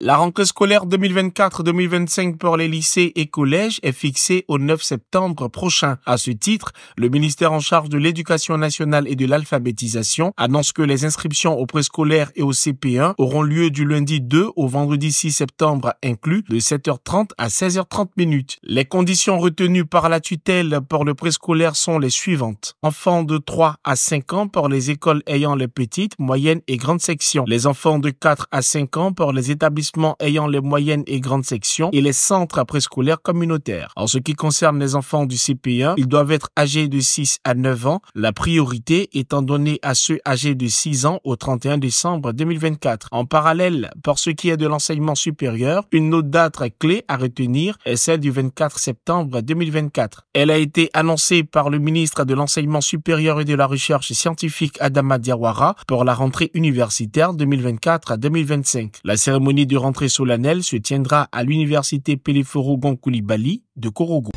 La rentrée scolaire 2024-2025 pour les lycées et collèges est fixée au 9 septembre prochain. À ce titre, le ministère en charge de l'éducation nationale et de l'alphabétisation annonce que les inscriptions au préscolaire et au CP1 auront lieu du lundi 2 au vendredi 6 septembre inclus de 7h30 à 16h30 minutes. Les conditions retenues par la tutelle pour le préscolaire sont les suivantes. Enfants de 3 à 5 ans pour les écoles ayant les petites, moyennes et grandes sections. Les enfants de 4 à 5 ans pour les établissements ayant les moyennes et grandes sections et les centres après-scolaires communautaires. En ce qui concerne les enfants du CP1, ils doivent être âgés de 6 à 9 ans, la priorité étant donnée à ceux âgés de 6 ans au 31 décembre 2024. En parallèle, pour ce qui est de l'enseignement supérieur, une autre date clé à retenir est celle du 24 septembre 2024. Elle a été annoncée par le ministre de l'enseignement supérieur et de la recherche scientifique Adama Diawara pour la rentrée universitaire 2024 à 2025. La cérémonie de rentrée solennelle se tiendra à l'université Peleforo koulibaly de Korogo.